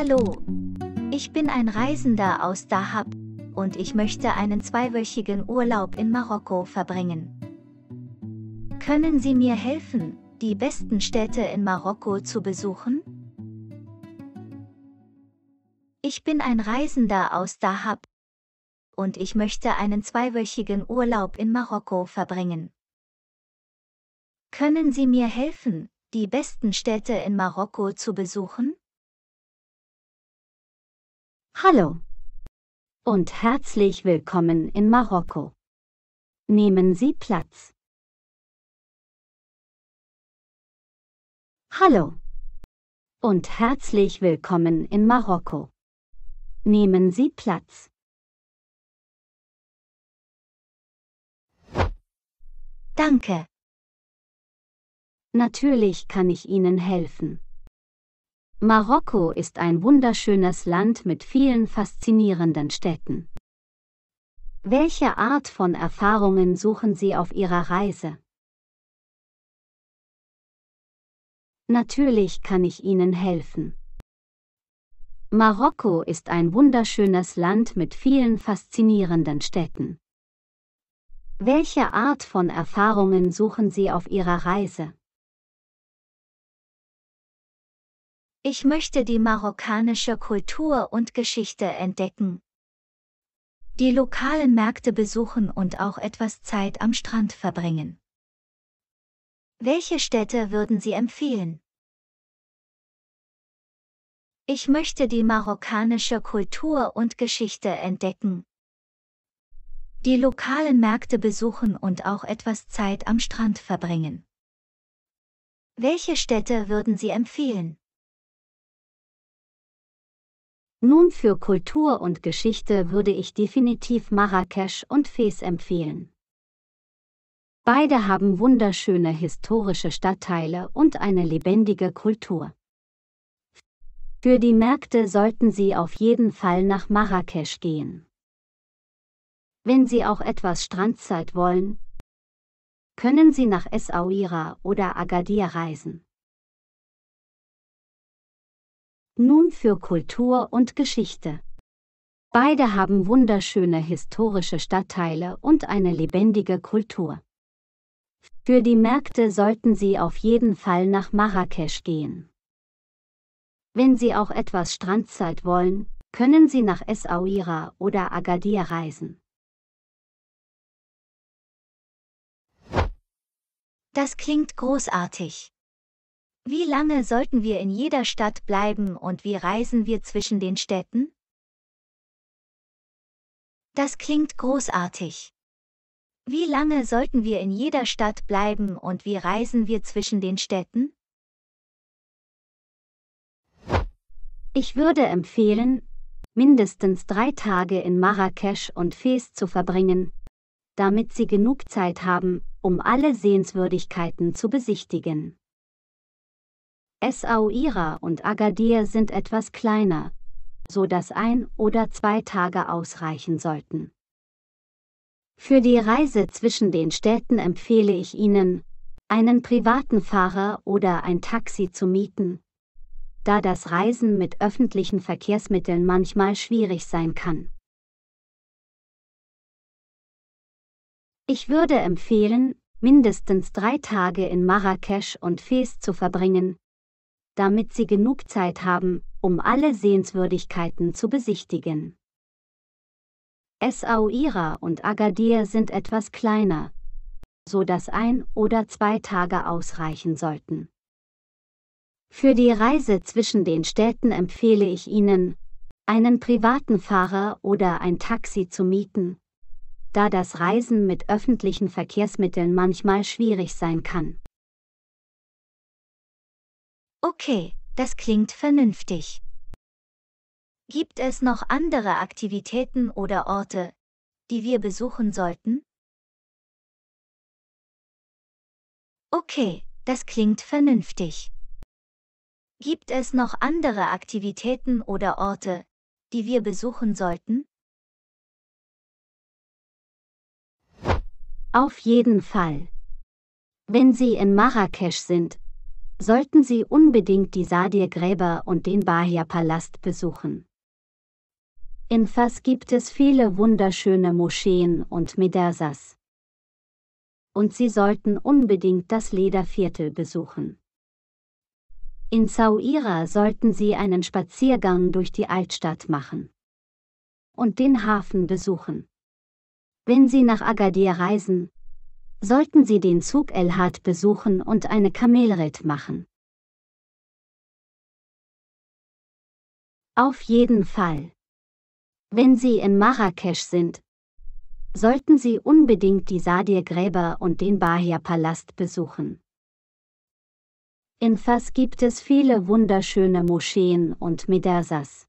Hallo. Ich bin ein Reisender aus Dahab und ich möchte einen zweiwöchigen Urlaub in Marokko verbringen. Können Sie mir helfen, die besten Städte in Marokko zu besuchen? Ich bin ein Reisender aus Dahab und ich möchte einen zweiwöchigen Urlaub in Marokko verbringen. Können Sie mir helfen, die besten Städte in Marokko zu besuchen? Hallo und herzlich willkommen in Marokko. Nehmen Sie Platz. Hallo und herzlich willkommen in Marokko. Nehmen Sie Platz. Danke. Natürlich kann ich Ihnen helfen. Marokko ist ein wunderschönes Land mit vielen faszinierenden Städten. Welche Art von Erfahrungen suchen Sie auf Ihrer Reise? Natürlich kann ich Ihnen helfen. Marokko ist ein wunderschönes Land mit vielen faszinierenden Städten. Welche Art von Erfahrungen suchen Sie auf Ihrer Reise? Ich möchte die marokkanische Kultur und Geschichte entdecken. Die lokalen Märkte besuchen und auch etwas Zeit am Strand verbringen. Welche Städte würden Sie empfehlen? Ich möchte die marokkanische Kultur und Geschichte entdecken. Die lokalen Märkte besuchen und auch etwas Zeit am Strand verbringen. Welche Städte würden Sie empfehlen? Nun für Kultur und Geschichte würde ich definitiv Marrakesch und Fes empfehlen. Beide haben wunderschöne historische Stadtteile und eine lebendige Kultur. Für die Märkte sollten Sie auf jeden Fall nach Marrakesch gehen. Wenn Sie auch etwas Strandzeit wollen, können Sie nach Essaouira oder Agadir reisen. nun für Kultur und Geschichte. Beide haben wunderschöne historische Stadtteile und eine lebendige Kultur. Für die Märkte sollten Sie auf jeden Fall nach Marrakesch gehen. Wenn Sie auch etwas Strandzeit wollen, können Sie nach Essaouira oder Agadir reisen. Das klingt großartig. Wie lange sollten wir in jeder Stadt bleiben und wie reisen wir zwischen den Städten? Das klingt großartig. Wie lange sollten wir in jeder Stadt bleiben und wie reisen wir zwischen den Städten? Ich würde empfehlen, mindestens drei Tage in Marrakesch und Fes zu verbringen, damit Sie genug Zeit haben, um alle Sehenswürdigkeiten zu besichtigen. Essaouira und Agadir sind etwas kleiner, so dass ein oder zwei Tage ausreichen sollten. Für die Reise zwischen den Städten empfehle ich Ihnen, einen privaten Fahrer oder ein Taxi zu mieten, da das Reisen mit öffentlichen Verkehrsmitteln manchmal schwierig sein kann. Ich würde empfehlen, mindestens drei Tage in Marrakesch und Fes zu verbringen, damit Sie genug Zeit haben, um alle Sehenswürdigkeiten zu besichtigen. Essaouira und Agadir sind etwas kleiner, so dass ein oder zwei Tage ausreichen sollten. Für die Reise zwischen den Städten empfehle ich Ihnen, einen privaten Fahrer oder ein Taxi zu mieten, da das Reisen mit öffentlichen Verkehrsmitteln manchmal schwierig sein kann. Okay, das klingt vernünftig. Gibt es noch andere Aktivitäten oder Orte, die wir besuchen sollten? Okay, das klingt vernünftig. Gibt es noch andere Aktivitäten oder Orte, die wir besuchen sollten? Auf jeden Fall. Wenn Sie in Marrakesch sind, sollten Sie unbedingt die Sadir-Gräber und den Bahia-Palast besuchen. In Fas gibt es viele wunderschöne Moscheen und Medersas. Und Sie sollten unbedingt das Lederviertel besuchen. In Zauira sollten Sie einen Spaziergang durch die Altstadt machen. Und den Hafen besuchen. Wenn Sie nach Agadir reisen, sollten Sie den Zug Elhard besuchen und eine Kamelritt machen. Auf jeden Fall. Wenn Sie in Marrakesch sind, sollten Sie unbedingt die Sadir-Gräber und den Bahia-Palast besuchen. In Fas gibt es viele wunderschöne Moscheen und Medersas.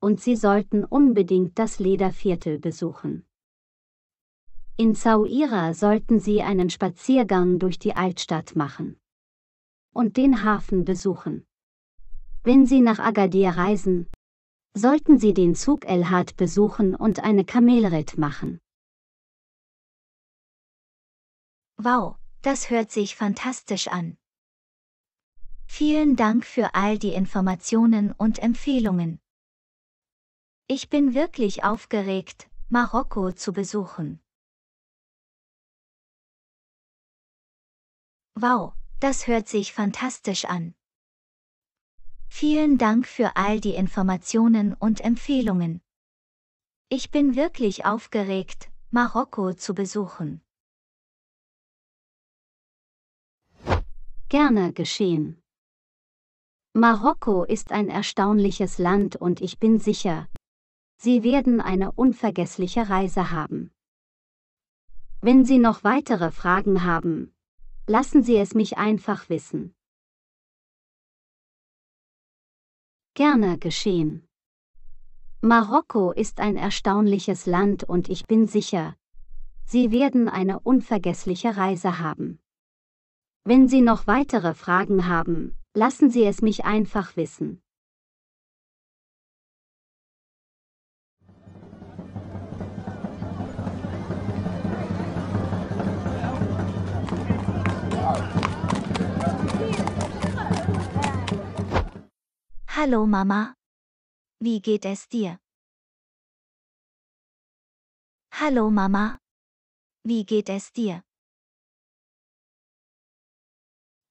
Und Sie sollten unbedingt das Lederviertel besuchen. In Zauira sollten Sie einen Spaziergang durch die Altstadt machen und den Hafen besuchen. Wenn Sie nach Agadir reisen, sollten Sie den Zug El besuchen und eine Kamelrit machen. Wow, das hört sich fantastisch an. Vielen Dank für all die Informationen und Empfehlungen. Ich bin wirklich aufgeregt, Marokko zu besuchen. Wow, das hört sich fantastisch an. Vielen Dank für all die Informationen und Empfehlungen. Ich bin wirklich aufgeregt, Marokko zu besuchen. Gerne geschehen. Marokko ist ein erstaunliches Land und ich bin sicher, Sie werden eine unvergessliche Reise haben. Wenn Sie noch weitere Fragen haben, Lassen Sie es mich einfach wissen. Gerne geschehen. Marokko ist ein erstaunliches Land und ich bin sicher, Sie werden eine unvergessliche Reise haben. Wenn Sie noch weitere Fragen haben, lassen Sie es mich einfach wissen. Hallo Mama. Wie geht es dir? Hallo Mama. Wie geht es dir?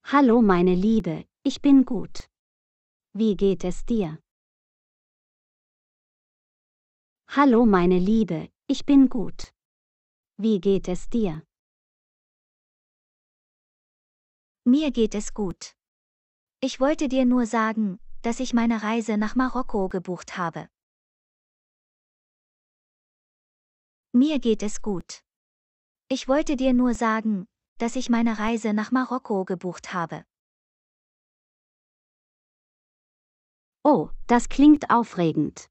Hallo meine Liebe, ich bin gut. Wie geht es dir? Hallo meine Liebe, ich bin gut. Wie geht es dir? Mir geht es gut. Ich wollte dir nur sagen, dass ich meine Reise nach Marokko gebucht habe. Mir geht es gut. Ich wollte dir nur sagen, dass ich meine Reise nach Marokko gebucht habe. Oh, das klingt aufregend.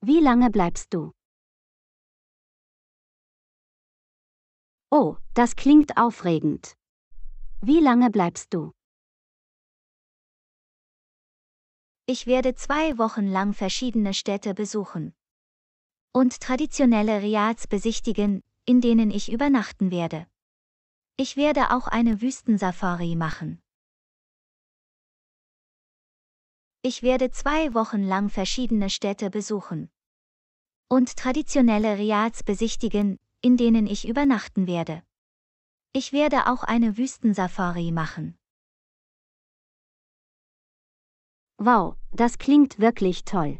Wie lange bleibst du? Oh, das klingt aufregend. Wie lange bleibst du? Ich werde zwei Wochen lang verschiedene Städte besuchen und traditionelle Riads besichtigen, in denen ich übernachten werde. Ich werde auch eine Wüstensafari machen. Ich werde zwei Wochen lang verschiedene Städte besuchen und traditionelle Riads besichtigen, in denen ich übernachten werde. Ich werde auch eine Wüstensafari machen. Wow, das klingt wirklich toll.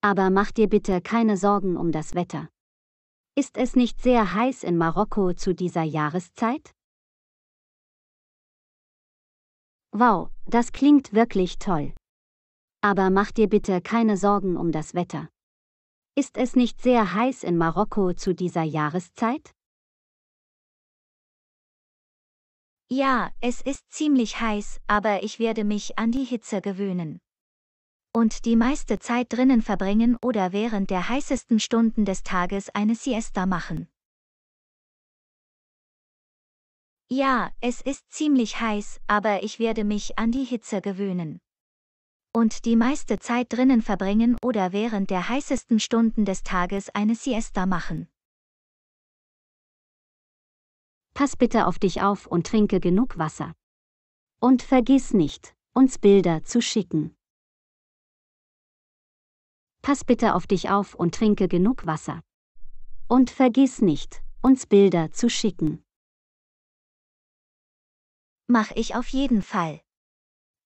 Aber mach dir bitte keine Sorgen um das Wetter. Ist es nicht sehr heiß in Marokko zu dieser Jahreszeit? Wow, das klingt wirklich toll. Aber mach dir bitte keine Sorgen um das Wetter. Ist es nicht sehr heiß in Marokko zu dieser Jahreszeit? Ja, es ist ziemlich heiß, aber ich werde mich an die Hitze gewöhnen. Und die meiste Zeit drinnen verbringen oder während der heißesten Stunden des Tages eine Siesta machen. Ja, es ist ziemlich heiß, aber ich werde mich an die Hitze gewöhnen. Und die meiste Zeit drinnen verbringen oder während der heißesten Stunden des Tages eine Siesta machen pass bitte auf dich auf und trinke genug Wasser. Und vergiss nicht, uns Bilder zu schicken. Pass bitte auf dich auf und trinke genug Wasser. Und vergiss nicht, uns Bilder zu schicken. Mach ich auf jeden Fall.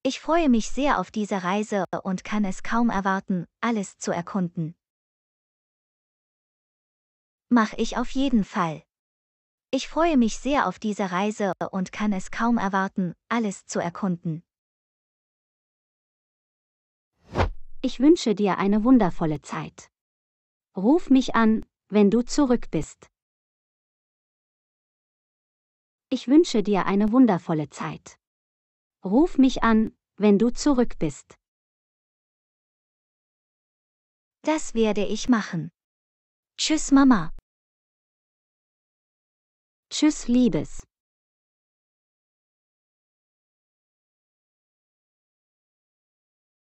Ich freue mich sehr auf diese Reise und kann es kaum erwarten, alles zu erkunden. Mach ich auf jeden Fall. Ich freue mich sehr auf diese Reise und kann es kaum erwarten, alles zu erkunden. Ich wünsche dir eine wundervolle Zeit. Ruf mich an, wenn du zurück bist. Ich wünsche dir eine wundervolle Zeit. Ruf mich an, wenn du zurück bist. Das werde ich machen. Tschüss, Mama. Tschüss, Liebes.